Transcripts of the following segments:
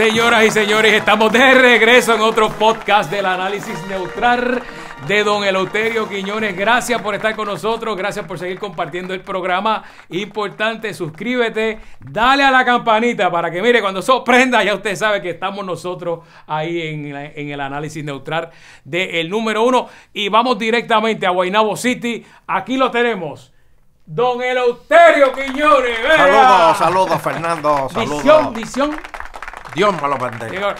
Señoras y señores, estamos de regreso en otro podcast del análisis neutral de don Eleuterio Quiñones. Gracias por estar con nosotros, gracias por seguir compartiendo el programa. Importante, suscríbete, dale a la campanita para que mire cuando sorprenda, ya usted sabe que estamos nosotros ahí en, el análisis neutral del número uno. Y vamos directamente a Guaynabo City, aquí lo tenemos. Don Eleuterio Quiñones. Saludos, saludos, Fernando. Saludos. Visión, Dios me lo bendiga.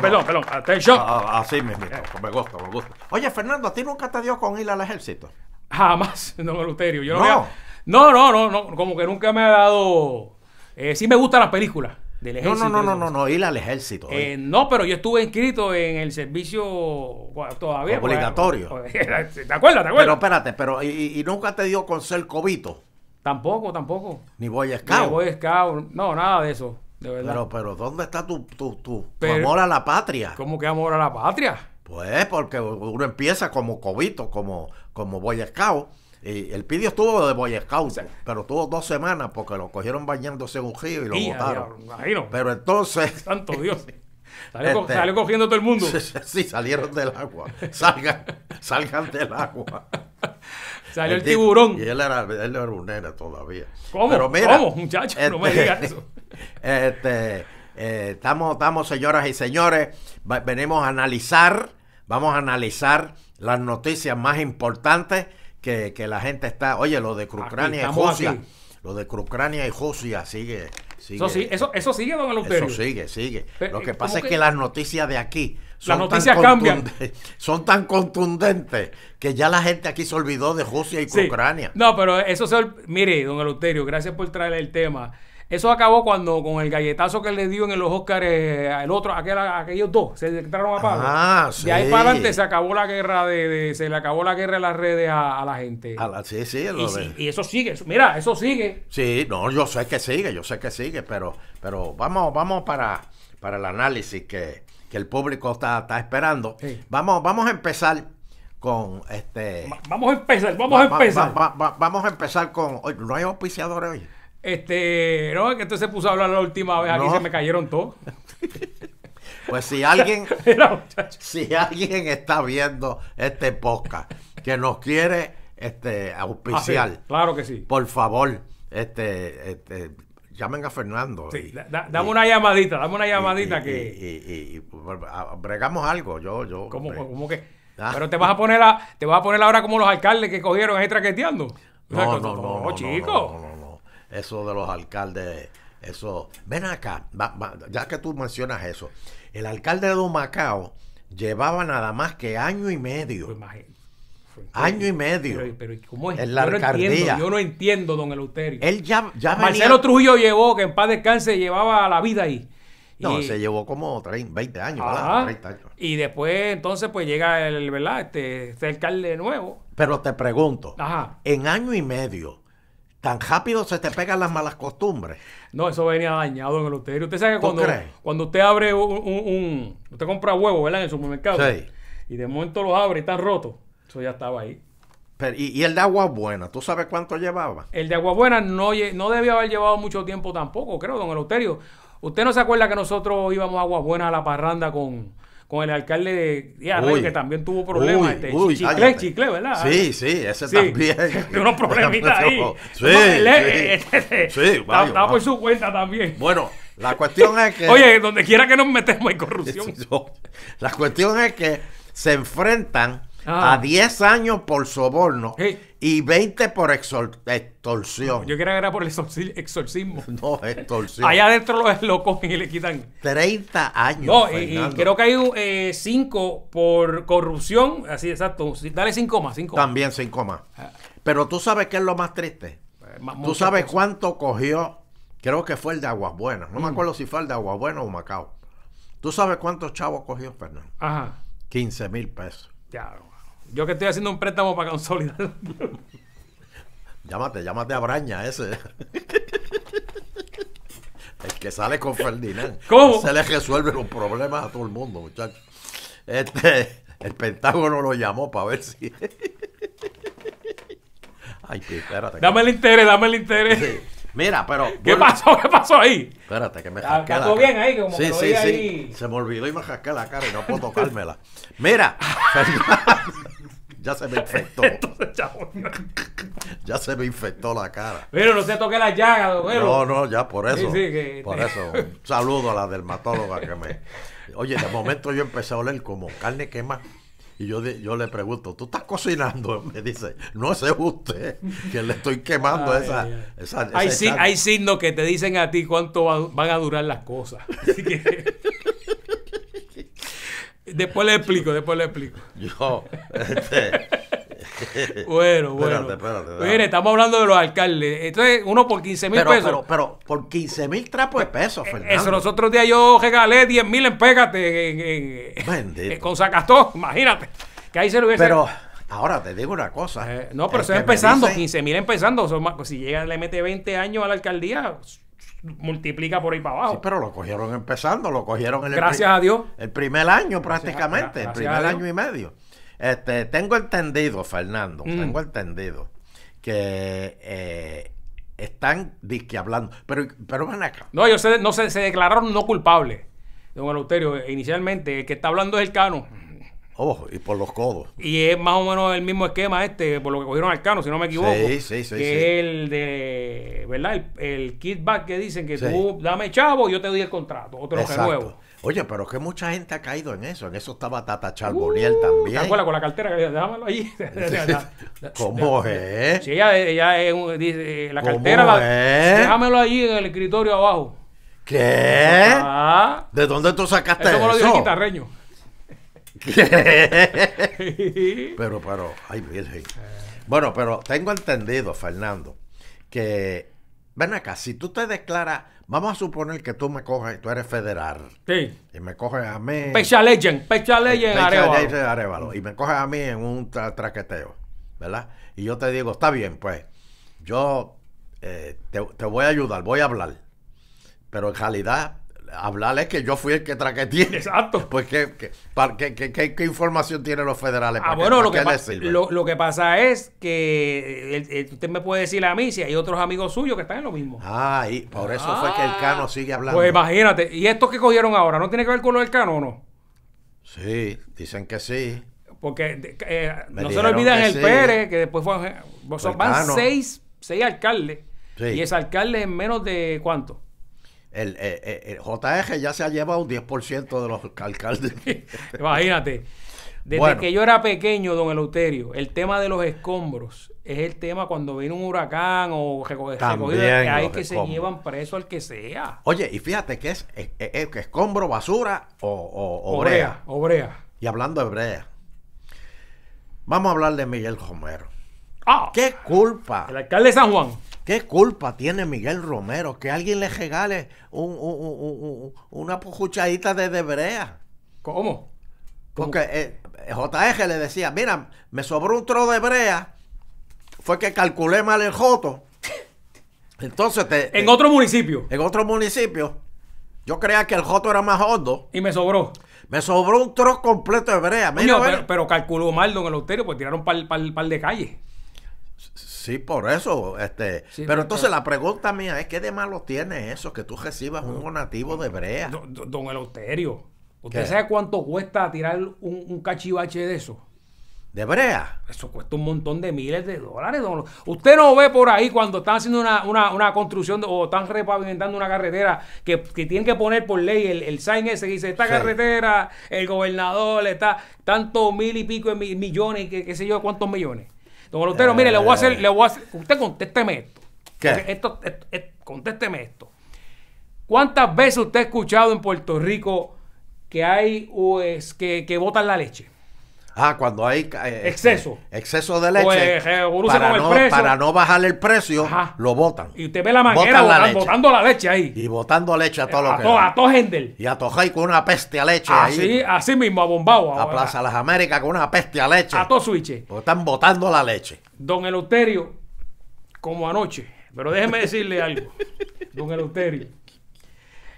perdón, perdón, atención. Ah, ah, así mismo, eh. me gusta, me gusta. Oye, Fernando, ¿a ti nunca te dio con ir al ejército? Jamás, don Luterio, Yo no. No, no, no, no, como que nunca me ha dado... Eh, sí me gusta las películas. Del ejército, no, no, no, no, no, ir al ejército. Eh, no, pero yo estuve inscrito en el servicio todavía. Obligatorio. ¿Te acuerdas? ¿Te acuerdas? Pero espérate, pero y, y nunca te dio con ser cobito. Tampoco, tampoco. Ni voy a Scout. Ni voy a no, nada de eso. Pero, pero ¿dónde está tu, tu, tu, amor a la patria? ¿Cómo que amor a la patria? Pues porque uno empieza como cobito, como, como boy scout. Y el Pidio estuvo de Boy Scout, pero tuvo dos semanas porque lo cogieron bañándose en un río y lo botaron. Imagino. pero entonces. Santo Dios. Este salió, cogiendo todo el mundo. Sí, salieron del agua. Salgan, salgan del agua. Salió el, tiburón. Y él era, era un nene todavía. ¿Cómo? ¿Cómo, muchachos? no me este digas eso este, eh, estamos, estamos, señoras y señores, venimos a analizar, vamos a analizar las noticias más importantes que, la gente está. Oye, lo de Ucrania y Rusia. Lo de Ucrania y Rusia sigue. Eso, sigue, don Eleuterio. Eso sigue, sigue. lo que eh, pasa es que, las noticias de aquí son tan Son tan contundentes que ya la gente aquí se olvidó de Rusia y sí. Ucrania. No, pero eso se. Mire, don Eluterio, gracias por traer el tema. Eso acabó cuando con el galletazo que le dio en los Oscars el eh, otro, aquel, aquellos dos, se entraron a Pablo. Ah, sí. De ahí para adelante se acabó la guerra de, se le acabó la guerra de las redes a, la gente. sí, sí, y, y, eso sigue, mira, eso sigue. Sí, no, yo sé que sigue, yo sé que sigue, pero, pero vamos, vamos para, para el análisis que, que el público está, está esperando. Vamos, vamos a empezar con este. vamos a empezar, vamos a empezar. vamos a empezar con. no hay auspiciadores hoy. Este, no, es que entonces este se puso a hablar la última vez aquí se me cayeron todos. Pues si alguien, si alguien está viendo este podcast que nos quiere este auspiciar, ah, claro que sí. Por favor, este, este llamen a Fernando. Sí, dame una llamadita, dame una llamadita y, que pues, bregamos algo. Yo, yo. ¿Cómo, que? ¿Ah? Pero te vas a poner a, te vas a poner ahora como los alcaldes que cogieron ahí traqueteando. No, oh, no, no, no, no, eso de los alcaldes, eso. Ven acá, ya que tú mencionas eso, el alcalde de Macao llevaba nada más que año y medio. año y medio. Pero, la yo, No entiendo, don Eleuterio. Marcelo Trujillo llevó, que en paz descanse, llevaba la vida ahí. No, se llevó como 20 años, Y después, entonces, pues llega el, ¿verdad? Este, este alcalde nuevo. Pero te pregunto, en año y medio, tan rápido se te pegan las malas costumbres. No, eso venía dañado en el Usted sabe que cuando, usted abre un, Usted compra huevos, ¿verdad? En el supermercado. Y de momento lo abre y están rotos. Eso ya estaba ahí. y, el de agua buena, ¿tú sabes cuánto llevaba? El de agua buena no, debía haber llevado mucho tiempo tampoco, creo, don Eloterio. ¿Usted no se acuerda que nosotros íbamos a agua a la parranda con, con el alcalde de Diarre, que también tuvo problemas. Uy, este, chicle, chicle, ¿verdad? Sí, sí, ese sí, también. Unos problemitas ahí. Sí, este, este, sí, está, por su cuenta también. Bueno, la cuestión es que. Oye, donde quiera que nos metemos hay corrupción. la cuestión es que se enfrentan a 10 ah. años por soborno y 20 por extorsión. Yo quiero que era por el exorcismo. No, extorsión. Allá adentro los loco y le quitan. 30 años. No, y, creo que hay 5 eh, por corrupción. Así, exacto. Dale 5 más, 5 También 5 más. Ah. Pero tú sabes qué es lo más triste. Eh, tú sabes cuánto cogió. Creo que fue el de Aguas Buenas. No me mm. acuerdo si fue el de Aguas Buenas o Macao. ¿Tú sabes cuántos chavos cogió Fernando? Ajá. 15 mil pesos. Claro. Yo que estoy haciendo un préstamo para consolidar. llámate, llámate a Braña ese. el que sale con Ferdinand. ¿Cómo? Se le resuelve los problemas a todo el mundo, muchachos. Este, el Pentágono lo llamó para ver si. Ay, espérate. Dame el interés, dame el interés. Sí. Mira, pero. ¿Qué pasó? ¿Qué pasó ahí? Espérate, que me ah, jasqué la cara. bien ahí, como sí, sí, sí. Se me olvidó y me jasqué la cara y no puedo tocármela. Mira, ya se me infectó. ya se me infectó la cara. Pero no se toque la llaga, pero No, no, ya por eso. Por eso. Un saludo a la dermatóloga que me. Oye, de momento yo empecé a oler como carne quema. Y yo, yo le pregunto, ¿tú estás cocinando? Me dice, no es usted que le estoy quemando esa, hay, hay, signos que te dicen a ti cuánto van a durar las cosas. Así que... Después le explico, después le explico. Yo, este. bueno, bueno. Espérate, espérate, Mire, estamos hablando de los alcaldes. Entonces, uno por 15 mil pesos. Pero, pero, por 15 mil trapos de pesos, eh, Fernando. Eso, nosotros días yo regalé 10 mil en Pégate. En, en, con imagínate. Que ahí se lo hubiese. Pero, ahora te digo una cosa. Eh, no, pero eso empezando, 15 mil empezando. si llega, le mete 20 años a la alcaldía, multiplica por ahí para abajo. Sí, pero lo cogieron empezando, lo cogieron en el Gracias a Dios. El primer año prácticamente, el primer año y medio. Este, tengo entendido, Fernando, mm. tengo entendido que eh, están disque hablando, pero, pero van acá. No, ellos se, no, se, declararon no culpables, don Eleuterio. Inicialmente, el que está hablando es el Cano ojo y por los codos. Y es más o menos el mismo esquema este, por lo que cogieron al Cano, si no me equivoco. Sí, sí, sí. Que es el de, ¿verdad? El, el kickback que dicen que tú dame chavo, yo te doy el contrato, o te lo Oye, pero que mucha gente ha caído en eso. En eso estaba Tata Charboniel uh, también. ¿Te con la cartera? Déjamelo allí. ¿Cómo es? Sí, ella, ella es, dice, eh, la cartera, ¿Cómo déjamelo allí en el escritorio abajo. ¿Qué? Ah. ¿De dónde tú sacaste eso? Me lo dijo el pero, pero, ay, virgen. Bueno, pero tengo entendido, Fernando, que, ven acá, si tú te declaras, vamos a suponer que tú me coges, tú eres federal. Sí. Y me coges a mí. Pecha Legend, Pecha Legend Arevalo. Y me coges a mí en un traqueteo, ¿verdad? Y yo te digo, está bien, pues, yo eh, te, te voy a ayudar, voy a hablar. Pero en realidad hablarles que yo fui el que tiene. Exacto. Pues, ¿qué, qué, información tienen los federales? ah, bueno, lo, que pasa, es que usted me puede decir a mí si hay otros amigos suyos que están en lo mismo. Ah, y por eso fue que el ah. Cano sigue hablando. Pues imagínate, ¿y estos que cogieron ahora no tiene que ver con lo del Cano o no? Sí, dicen que sí. Porque eh, eh, no se lo olviden el Pérez, que después fue, eh, van seis, seis alcaldes. Y es alcalde en menos de cuánto? El, eh, eh, el, ya se ha llevado un 10% de los alcaldes. Imagínate. Desde que yo era pequeño, don Eleuterio, el tema de los escombros es el tema cuando viene un huracán o que hay que se llevan preso al que sea. Oye, y fíjate que es, escombro, basura o, obrea. Y hablando de brea, vamos a hablar de Miguel Romero. Ah. ¿Qué culpa? El alcalde de San Juan. ¿Qué culpa tiene Miguel Romero que alguien le regale una pujuchadita de debrea? ¿Cómo? Porque eh, le decía, mira, me sobró un trozo de brea, fue que calculé mal el joto. Entonces te... En otro municipio. En otro municipio. Yo creía que el joto era más hondo. Y me sobró. Me sobró un trozo completo de brea. pero, calculó mal, don Eleuterio, pues tiraron un par, par de calle. Sí, por eso. este Pero entonces la pregunta mía es, ¿qué de malo tiene eso que tú recibas un donativo de brea? Don, don Eleuterio, ¿usted sabe cuánto cuesta tirar un, cachivache de eso? ¿De brea? Eso cuesta un montón de miles de dólares. Don... Usted no ve por ahí cuando están haciendo una, una, construcción o están repavimentando una carretera que, que, tienen que poner por ley el, el sign ese que dice esta carretera, el gobernador le está tanto mil y pico de millones, qué sé yo, cuántos millones. Don Lutero, mire, le voy a hacer, le voy a hacer, usted contésteme esto. ¿Qué? esto, contésteme esto. ¿Cuántas veces usted ha escuchado en Puerto Rico que hay que, que botan la leche? Ah, cuando hay eh, este, exceso. exceso de leche. Eh, eh, para, no, bajar el precio, lo botan. Y usted ve la manguera la ah, botando la leche ahí. Y botando leche a todo los lo que. a todo Hendel. Y a Tojay con una peste a leche así, ahí. Así mismo, a Bombao. A, Plaza Las Américas con una peste a leche. A todo switch. están botando la leche. Don Eleuterio, como anoche. Pero déjeme decirle algo. Don Eleuterio.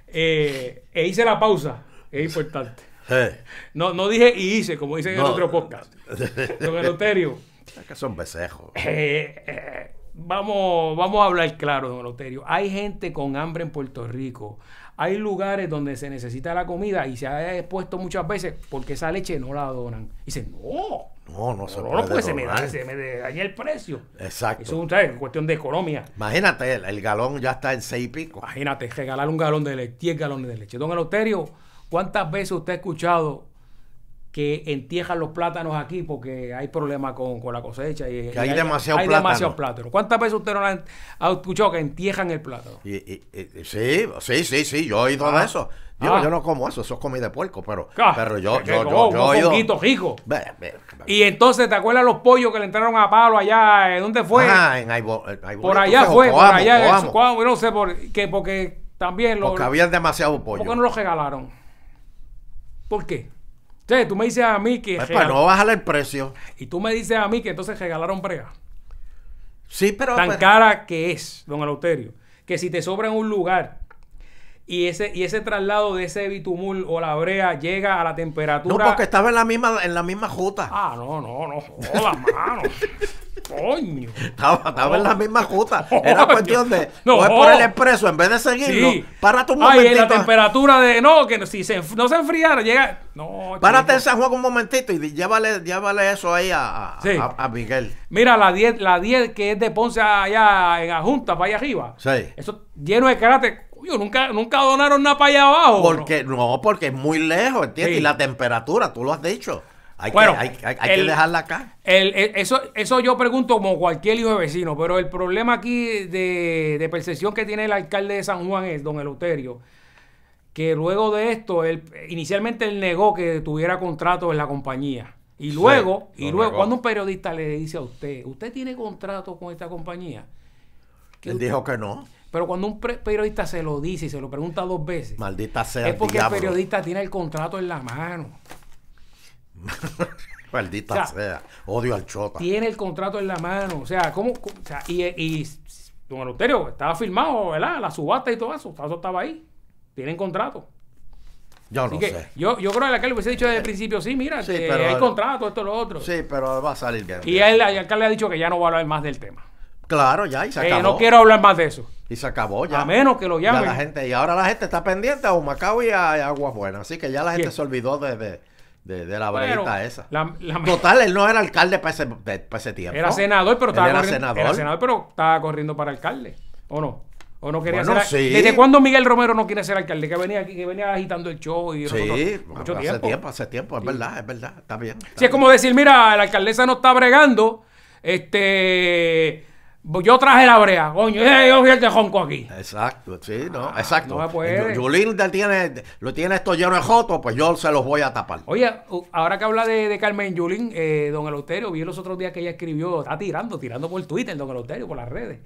e hice la pausa. Es importante. No, no dije y hice, como dicen en otro podcast. Don Eloterio. que son besejos. Eh, eh, vamos, vamos a hablar claro, don Loterio. Hay gente con hambre en Puerto Rico. Hay lugares donde se necesita la comida y se ha expuesto muchas veces porque esa leche no la donan. dice no. No, no se lo puede. No, se me, da, se el precio. Exacto. Eso es una cuestión de economía. Imagínate, el, galón ya está en seis y pico. Imagínate, regalar un galón de leche, diez galones de leche. Don Eloterio ¿Cuántas veces usted ha escuchado que entierran los plátanos aquí porque hay problemas con, con, la cosecha. Y, que hay, demasiados plátanos. demasiado plátano. ¿Cuántas veces usted no ha escuchado que entierran el plátano? sí, sí, sí, yo he oído ah, de eso. Ah. yo no como eso, eso es comida de puerco, pero, ah, pero yo, yo, yo, yo, he oído. Y entonces, ¿te acuerdas los pollos que le entraron a palo allá? ¿en ¿Eh, ¿Dónde fue? Ah, en Aibo, Por allá fue, por allá. En su, no sé, por, que, porque también. Los, porque habían demasiado pollo. qué no los regalaron? ¿Por qué? O tú me dices a mí que... Pues, no bajar el precio. Y tú me dices a mí que entonces regalaron brea. Sí, pero... Tan cara que es, don Alauterio. Que si te sobra en un lugar y ese, y ese traslado de ese bitumul o la brea llega a la temperatura... No, porque estaba en la misma, en la misma juta. Ah, no, no, no. Hola, mano. Estaba, en la oh. misma juta. Era cuestión de. No, es por el oh. expreso en vez de seguirlo. Para tu un Ay, la temperatura de. No, que si se, no se enfriara, llega. No. Párate en San Juan un momentito y llévale, llévale eso ahí a, a, Miguel. Mira, la 10 la 10 que es de Ponce allá en Ajunta, para allá arriba. Sí. Eso lleno de cráter. Yo nunca, nunca donaron nada para allá abajo. Porque, no, porque es muy lejos, ¿entiendes? Y la temperatura, tú lo has dicho bueno, hay, dejarla acá. E, eso, eso yo pregunto como cualquier hijo de vecino, pero el problema aquí de, percepción que tiene el alcalde de San Juan es don Eleuterio, que luego de esto, él, inicialmente él negó que tuviera contrato en la compañía. Y luego, y luego, cuando un periodista le dice a usted, ¿usted tiene contrato con esta compañía? Él dijo que no. Pero cuando un periodista se lo dice y se lo pregunta dos veces, Es porque el periodista tiene el contrato en la mano. Maldita sea, odio al Chota. Tiene el contrato en la mano, o sea, ¿cómo? O sea, y, y don Euterio estaba firmado, ¿verdad? La subasta y todo eso, todo estaba ahí. Tienen contrato. Yo no sé. Yo, creo que el le hubiese dicho desde el eh, principio, sí, mira, que hay contrato, esto, lo otro. Sí, pero va a salir Y él, el alcalde ha dicho que ya no va a hablar más del tema. Claro, ya, y se eh, acabó. no quiero hablar más de eso. Y se acabó ya. A menos que lo llamen. la gente, y ahora la gente está pendiente a Humacao y a, Aguas Buenas. Así que ya la gente se olvidó desde. de, de, la breguita esa. Total, él no era alcalde para ese, tiempo. Era senador, pero estaba era corriendo, senador. pero estaba corriendo para alcalde. ¿O no? ¿O no quería ser alcalde ¿Desde cuándo Miguel Romero no quiere ser alcalde? Que venía aquí, que venía agitando el show y nosotros, Sí, hace tiempo. hace tiempo, es verdad, es verdad, está bien. si es como decir, mira, la alcaldesa no está bregando, este pues yo traje la brea, coño, yo vi el tejonco aquí. Exacto, sí, ah, no, exacto. Julín eh, tiene, lo tiene esto lleno de joto, pues yo se los voy a tapar. Oye, ahora que habla de, Carmen Julín eh, don Eleuterio, vi los otros días que ella escribió, está tirando, tirando por Twitter, don Eleuterio, por las redes.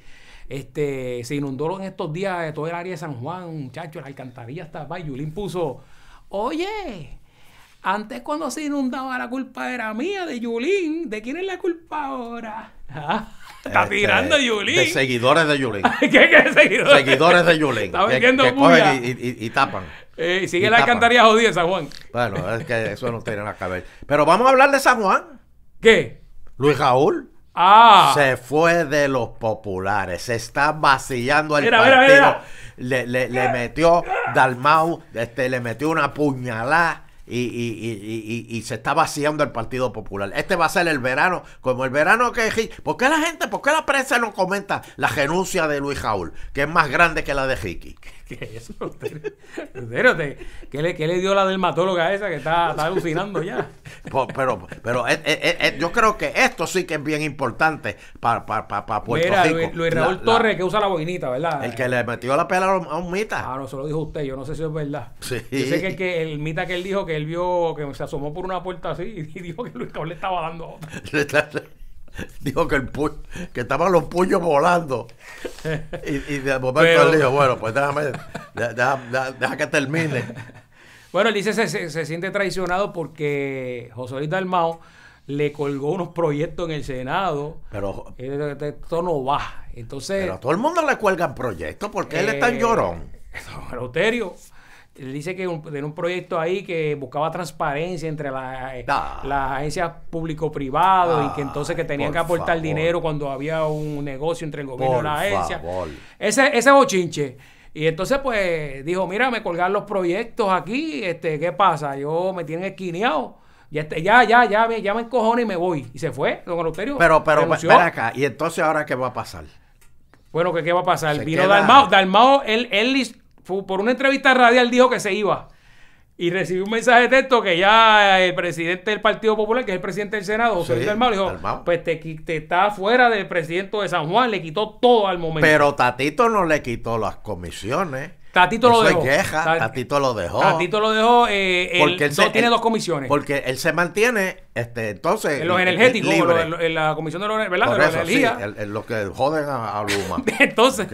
Este, se inundó en estos días eh, todo el área de San Juan, muchachos, la alcantarilla estaba, y Julín puso, oye, antes cuando se inundaba la culpa era mía, de Yulín, ¿de quién es la culpa ahora? Ah. Está este, tirando a Yulín. seguidores de Yulín. ¿Qué, qué seguidores? Seguidores de Yulín. Está vendiendo que, y, y, tapan. y sigue la alcantarilla jodida San Juan. Bueno, es que eso no tiene nada que ver. Pero vamos a hablar de San Juan. ¿Qué? Luis Raúl. Ah. Se fue de los populares. Se está vacillando el partido. Le, le, le, metió Dalmau, este, le metió una puñalada y, y, y, y, se está vaciando el Partido Popular. Este va a ser el verano, como el verano que... ¿Por qué la gente, por qué la prensa no comenta la renuncia de Luis Jaúl, que es más grande que la de Ricky? ¿Qué le, dio la dermatóloga esa que está, alucinando ya? Pues, pero, pero, eh, eh, eh, yo creo que esto sí que es bien importante para, Puerto Rico. Luis, Luis Raúl Torres, que usa la boinita, ¿verdad? El que le metió la pela a un mita. Ah, no, se lo dijo usted, yo no sé si es verdad. dice que el, que mita que él dijo que él vio que se asomó por una puerta así y dijo que Luis Raúl le estaba dando otra. dijo que el que estaban los puños volando. Y, de momento él dijo, bueno, pues déjame, deja, que termine. Bueno, él dice se, se, siente traicionado porque José Luis Dalmao le colgó unos proyectos en el Senado. Pero eh, esto no va. Entonces. Pero a todo el mundo le cuelgan proyectos porque él está en eh, llorón. Eleuterio él dice que un proyecto ahí que buscaba transparencia entre eh, las agencias público-privado y que ah, entonces que tenían que aportar dinero cuando había un negocio entre el gobierno y la agencia. Ese, ese bochinche. Y entonces, pues, dijo, mira, me colgar los proyectos aquí, este, ¿qué pasa? Yo me tienen esquineado. Ya, ya, ya, ya, me, ya me y me voy. Y se fue, don Pero, pero, espera acá. ¿Y entonces ahora qué va a pasar? Bueno, ¿qué, va a pasar? Vino Dalmao. Dalmao, él, él, por una entrevista radial dijo que se iba. Y recibió un mensaje de texto que ya el presidente del Partido Popular, que es el presidente del Senado, José Luis dijo, pues te, te, está fuera del presidente de San Juan, le quitó todo al momento. Pero Tatito no le quitó las comisiones. Tatito lo dejó. queja. Tatito lo dejó. Tatito lo dejó. Eh, porque él, se, tiene dos comisiones. Porque él se mantiene, este, entonces. En los energéticos, en la comisión de los ¿verdad? Por los que joden a, Luma. entonces.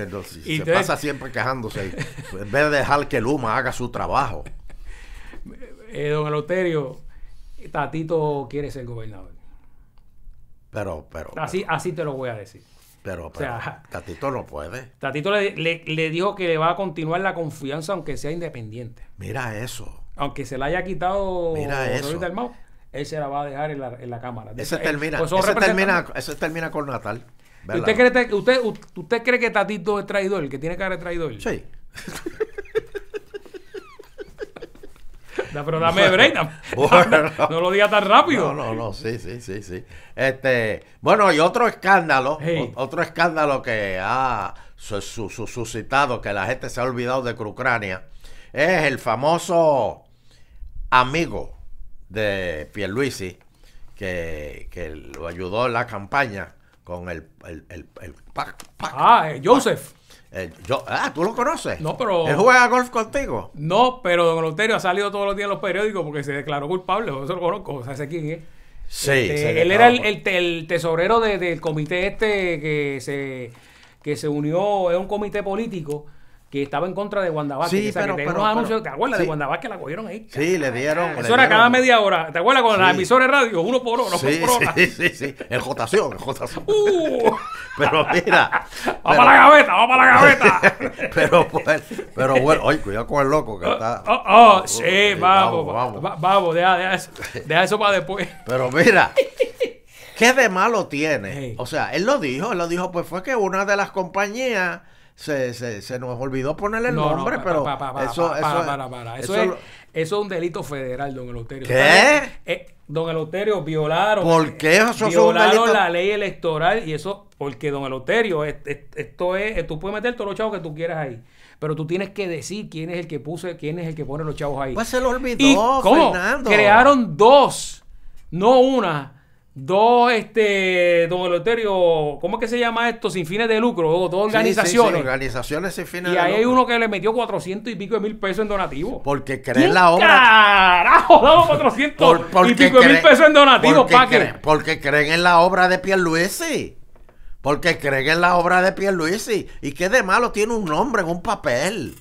y se pasa siempre quejándose. en vez de dejar que Luma haga su trabajo. Eh, don Eloterio, Tatito quiere ser gobernador. Pero, pero. Así, pero. así te lo voy a decir. Pero, Tatito no puede. Tatito le, dijo que le va a continuar la confianza aunque sea independiente. Mira eso. Aunque se la haya quitado Mira eso. él se la va a dejar en la, cámara. eso eh, termina, pues termina, con Natal. ¿Usted cree, usted, ¿Usted cree que Tatito es traidor, que tiene cara de traidor? Sí. pero dame no, lo diga tan rápido. No, no, no, sí, sí, sí, Este, bueno, y otro escándalo, otro escándalo que ha suscitado, que la gente se ha olvidado de que Ucrania, es el famoso amigo de Pierluisi, que, que lo ayudó en la campaña con el, el, Ah, eh, Joseph. Eh, yo, ah, tú lo conoces. No, pero. ¿Él juega golf contigo? No, pero Don Loterio ha salido todos los días en los periódicos porque se declaró culpable. Yo lo conozco, o quién es. Sí. Este, él era el, tesorero del comité este que se, que se unió, es un comité político que estaba en contra de Wanda Sí, pero, que pero, pero, ¿Te acuerdas de Wanda Que La cogieron ahí. Sí, le dieron. Ah, eso era cada media hora. ¿Te acuerdas con las emisoras de radio? Uno por uno, sí, por Sí, sí, sí. En jotación, en jotación. Uh. pero mira. ¡Vamos para la gaveta! ¡Vamos para la gaveta! pero, pues, pero bueno, oye, cuidado con el loco que oh, está. Oh, oh, oh sí, eh, eh, vamos. Vamos, vamos. vamos deja, deja, eso, deja eso para después. Pero mira. ¿Qué de malo tiene? O sea, él lo dijo, él lo dijo, pues fue que una de las compañías se, se, nos olvidó ponerle el nombre, pero eso, es, un delito federal, don elotero ¿Qué? Eh, don elotero violaron. ¿Por Violaron la ley electoral y eso, porque don Eleuterio, esto es, eh, tú puedes meter todos los chavos que tú quieras ahí pero tú tienes que decir quién es el que puso, quién es el que pone los chavos ahí. Pues se lo olvidó, ¿Y Fernando. Crearon dos, no una dos, este, don Eloterio, ¿cómo es que se llama esto? Sin fines de lucro, dos, organizaciones. organizaciones sin fines y de lucro. Y ahí hay uno que le metió 400 y pico de mil pesos en donativo. Porque creen la obra. ¡Carajo! ¡Dado 400 y pico de mil pesos en donativo, ¿para qué? Porque creen en la obra de Pierluisi. Porque creen en la obra de Pierluisi. ¿Y qué de malo tiene un nombre en un papel?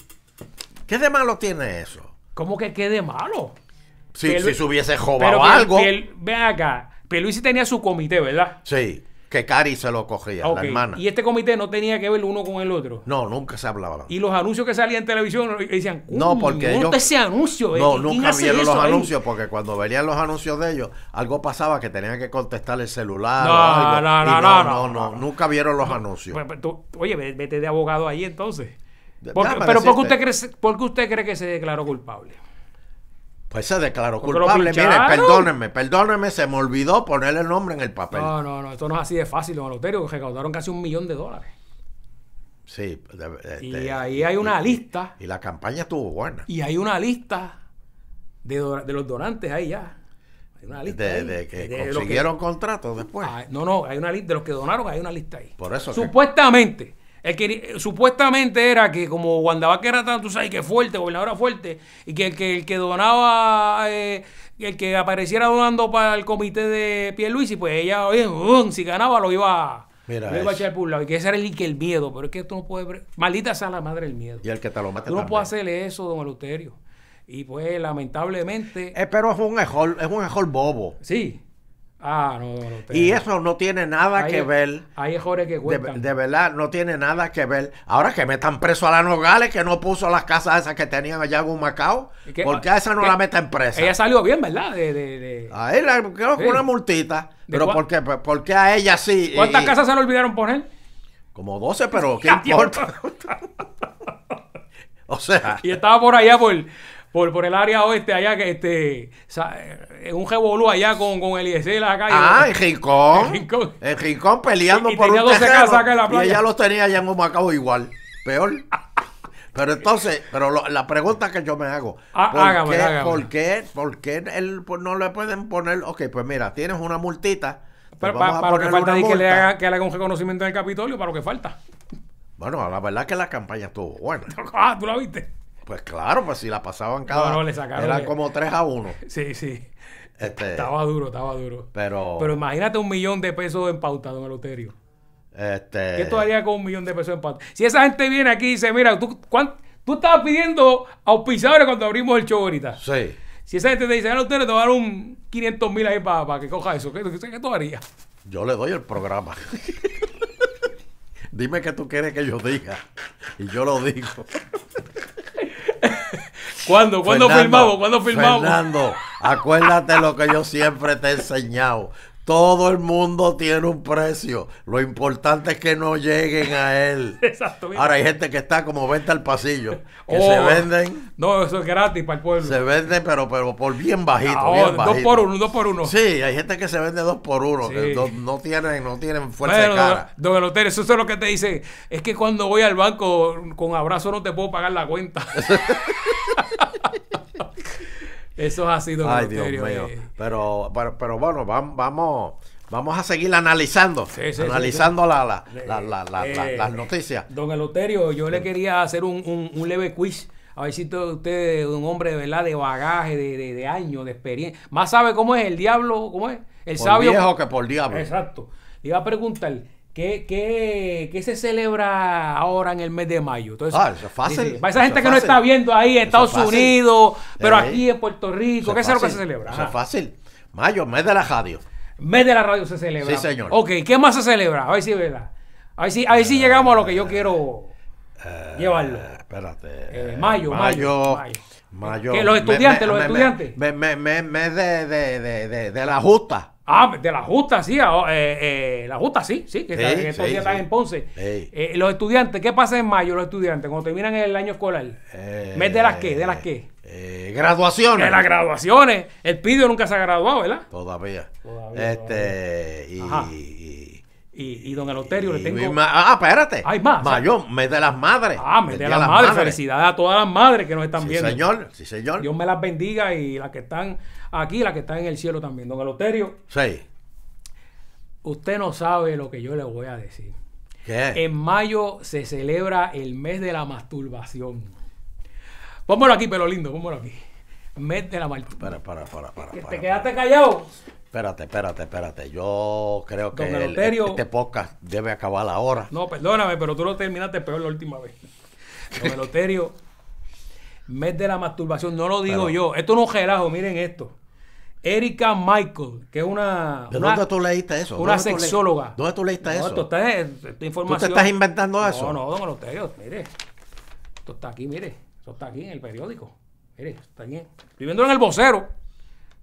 ¿Qué de malo tiene eso? ¿Cómo que qué de malo? Si, si se hubiese jobado algo. Pier, ve acá. Pero Luisi tenía su comité, ¿verdad? Sí, que Cari se lo cogía, la hermana. Y este comité no tenía que ver uno con el otro. No, nunca se hablaba. Y los anuncios que salían en televisión decían, no, porque ellos... ese anuncio? Eh, no, nunca vieron los anuncios, porque cuando venían los anuncios de ellos, algo pasaba que tenían que contestar el celular. No, No, no, no, nunca vieron los anuncios. Pues, oye, vete de abogado ahí entonces. pero ¿por qué usted cree, usted cree que se declaró culpable? Pues se declaró culpable. Mire, perdónenme, perdónenme, se me olvidó ponerle el nombre en el papel. No, no, no, esto no es así de fácil. Los que recaudaron casi un millón de dólares. Sí. y este, ahí hay una lista. Y la campaña estuvo buena. Y hay una lista de, los donantes ahí ya. Hay una lista. De, que consiguieron contratos después. Ah, no, no, hay una lista de los que donaron, hay una lista ahí. Por eso. Supuestamente. El que, supuestamente era que como Vázquez era tan, sabes, que fuerte, gobernadora fuerte, y que el que, el que donaba, eh, el que apareciera donando para el comité de Pierluisi, pues ella, ¡um! si ganaba lo iba, lo a echar por un lado. Y que ese era el, que el miedo, pero es que tú no puedes... Maldita sea la madre el miedo. Y el que te lo Tú no puedes hacerle eso, don Eleuterio. Y pues, lamentablemente... Eh, pero es un mejor bobo. Sí. Ah, no, no Y eso no tiene nada que e- ver. Hay errores que cuentan. De, verdad, no tiene nada que ver. Ahora que metan preso a la Nogales, que no puso las casas esas que tenían allá en Macao. ¿Por qué ah, a esa no la meten presa? Ella salió bien, ¿verdad? creo que una multita. ¿Pero pues, por qué, a ella sí? ¿Cuántas casas se le olvidaron poner? Como 12, pero ¿qué importa? o sea. Y estaba por allá por por, por el área oeste allá que este eh, un revolú allá con, con la calle ah en Rincón en Rincón, el peleando y, y por tenía un 12 en la playa. y ella los tenía allá en Humacao igual peor pero entonces pero la pregunta que yo me hago ah, ¿por, hágame, qué, ¿por, qué, él, pues, no le pueden poner ok pues mira tienes una multita pues para, que falta es que le, haga, que haga un reconocimiento en el Capitolio para lo que falta bueno la verdad que la campaña estuvo buena ah tú la viste pues claro, pues si la pasaban cada. uno. como 3 a 1. Sí, sí. Este, estaba duro, estaba duro. Pero... Pero imagínate un millón de pesos en pauta, don Eleuterio. Este... ¿Qué harías con un millón de pesos en pauta? Si esa gente viene aquí y dice, mira, tú, tú estabas pidiendo auspiciadores cuando abrimos el show ahorita. Sí. Si esa gente te dice, don Eleuterio, te va a dar un 500 mil ahí para, que coja eso. ¿Qué, qué tú harías? Yo le doy el programa. Dime qué tú quieres que yo diga. Y yo lo digo. ¿Cuándo? ¿Cuándo Fernando, filmamos? filmamos? Fernando, acuérdate lo que yo siempre te he enseñado. Todo el mundo tiene un precio. Lo importante es que no lleguen a él. Exacto. Ahora hay gente que está como venta al pasillo. Que se oh. venden. No, eso es gratis para el pueblo. Se venden, pero, pero por bien bajito. Dos por uno, dos por uno. Sí, hay gente que se vende dos por uno. no, tienen, no tienen fuerza de cara. Don, don eso es lo que te dice. Es que cuando voy al banco con abrazo no te puedo pagar la cuenta. Eso ha sido, don Ay, Dios mío. Pero, pero, bueno, vamos, vamos a seguir analizando. analizando la, las noticias. Don Eloterio, yo le quería hacer un, leve quiz. A ver si usted es un hombre de verdad, de bagaje, de, de, de años, de experiencia. Más sabe cómo es el diablo, cómo es. El sabio. viejo que por diablo. Exacto. Le iba a preguntar. ¿Qué, se celebra ahora en el mes de mayo? Entonces, ah, es fácil. para esa gente que no está viendo ahí en Estados Unidos, pero aquí en Puerto Rico, ¿qué es lo que se celebra? Eso es fácil. Mayo, mes de la radio. Mes de la radio se celebra. Sí, señor. Ok, ¿qué más se celebra? A ver si, ¿verdad? ahí sí si, llegamos a lo que yo quiero eh, llevarlo. Espérate. Eh, mayo, mayo, mayo. Que los estudiantes, los estudiantes. Mes de, de, de la justa. Ah, de la justa, sí. Eh, eh, la justa, sí, sí. Que sí, están en Ponce. Eh, los estudiantes, ¿qué pasa en mayo los estudiantes cuando terminan el año escolar? ¿Mes de las qué? ¿De las qué? graduaciones. De las graduaciones. El Pidio nunca se ha graduado, ¿verdad? Todavía. Todavía este, y... Y, don Eloterio le tengo. Ah, espérate. Hay más. mayo mes de las madres. Ah, mes de las, madres. Felicidades a todas las madres que nos están sí, viendo. Señor, sí, señor. Dios me las bendiga y las que están aquí, las que están en el cielo también. Don Eloterio. Sí. Usted no sabe lo que yo le voy a decir. ¿Qué? En mayo se celebra el mes de la masturbación. Pónmelo aquí, pelo lindo, pónmelo aquí. Mes de la masturbación. Para, para, ¿Te quedaste callado? Espérate, espérate, espérate. Yo creo que el, este podcast debe acabar la hora. No, perdóname, pero tú lo terminaste peor la última vez. Don Eloterio, mes de la masturbación, no lo digo yo. Esto no es un miren esto. Erika Michael, que es una. ¿De dónde tú leíste eso? Una sexóloga. ¿Dónde tú leíste no, eso? Esto está, ¿Tú te estás inventando eso? No, no, don Eloterio, mire. Esto está aquí, mire. Esto está aquí en el periódico. Mire, está aquí. Estoy viendo en el vocero,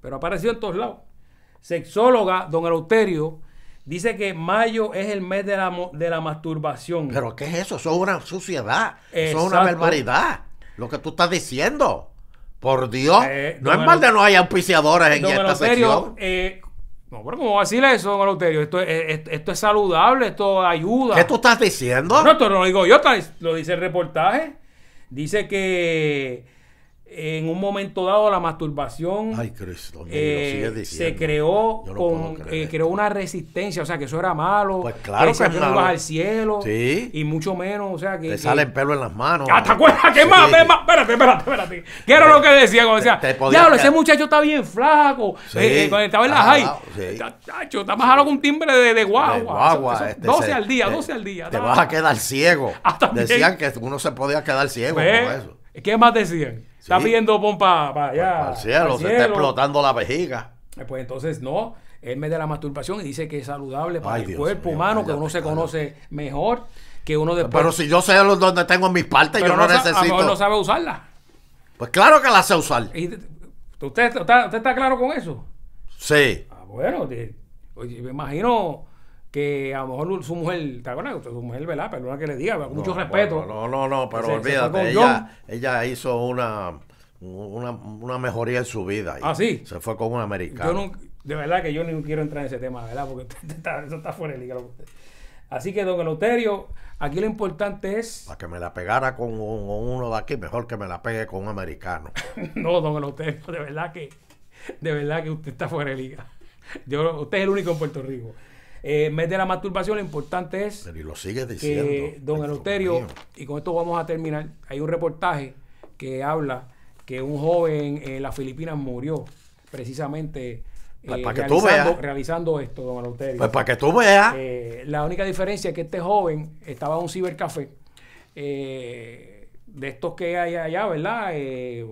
pero apareció en todos lados sexóloga, don Eleuterio, dice que mayo es el mes de la, de la masturbación. ¿Pero qué es eso? Eso es una suciedad. es una barbaridad. Lo que tú estás diciendo. Por Dios. Eh, no es mal que no haya auspiciadores en esta eh, no, pero ¿cómo va a decirle eso, don Eleuterio? Esto es, es saludable, esto ayuda. ¿Qué tú estás diciendo? No, esto no lo digo yo, lo dice el reportaje. Dice que en un momento dado la masturbación eh, se creó con eh, creó una resistencia o sea que eso era malo pues claro que, que es malo. al cielo sí. y mucho menos o sea que te salen sale el pelo en las manos hasta ah, acuerdas qué más, espérate espérate espérate qué era lo que decía o decía diablo ese muchacho está bien flaco sí. Eh, cuando estaba en la high está, está más con un timbre de, de guagua, de guagua 12 al día 12 al día te vas a quedar ciego ah, decían que uno se podía quedar ciego eso ¿qué más decían? Está pidiendo pompa para pues, allá. Para cielo, se está explotando la vejiga. Eh, pues entonces, no. Él me de la masturbación y dice que es saludable para el cuerpo humano, que uno se conoce mejor, que uno después... Pero si yo sé dónde tengo mis partes, yo no, necesito... A lo no sabe usarla. Pues claro que la sé usar. ¿Y usted, está, claro con eso? Sí. Ah, bueno, me imagino que a lo mejor su mujer, ¿te acuerdas? Su mujer, ¿verdad? una que le diga, mucho respeto. no, no, no, pero olvídate, ella, hizo una, una, mejoría en su vida. ah, sí. Se fue con un americano. de verdad que yo ni quiero entrar en ese tema, ¿verdad? Porque usted está fuera de liga. Así que, don Eloterio, aquí lo importante es. Para que me la pegara con, uno de aquí, mejor que me la pegue con un americano. no, don Eloterio, de verdad que, de verdad que usted está fuera de liga. Yo, usted es el único en Puerto Rico en eh, de la masturbación, lo importante es. Pero lo sigue diciendo. don Eleuterio, y con esto vamos a terminar, hay un reportaje que habla que un joven en las Filipinas murió precisamente. Pues, eh, realizando, realizando esto, don Eleuterio. Pues para que tú veas. Eh, la única diferencia es que este joven estaba en un cibercafé. Eh, de estos que hay allá, ¿verdad? Eh,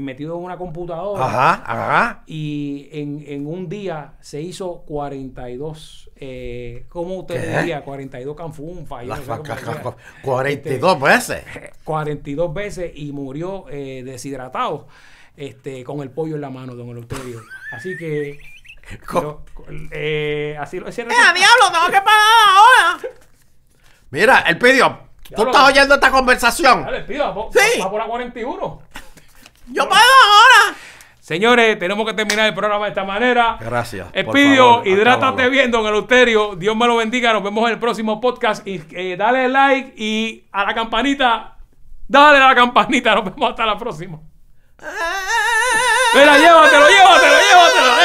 metido en una computadora. Ajá, ajá. Y en, un día se hizo 42. Eh, ¿Cómo usted diría? 42 canfunfas. 42 veces. 42 veces y murió eh, deshidratado este, con el pollo en la mano, don Eleuterio. Así que. eh, así lo ¡Eh, diablo! ¡Tengo que pagar ahora! Mira, él pidió ¿Tú estás oyendo esta conversación? Dale, pido, va, por la 41. Yo pago ahora. Señores, tenemos que terminar el programa de esta manera. Gracias. Espidio, favor, hidrátate bien, don uterio. Dios me lo bendiga. Nos vemos en el próximo podcast. Y, eh, dale like y a la campanita. Dale a la campanita. Nos vemos hasta la próxima. Mira, llévatelo, llévatelo, llévatelo.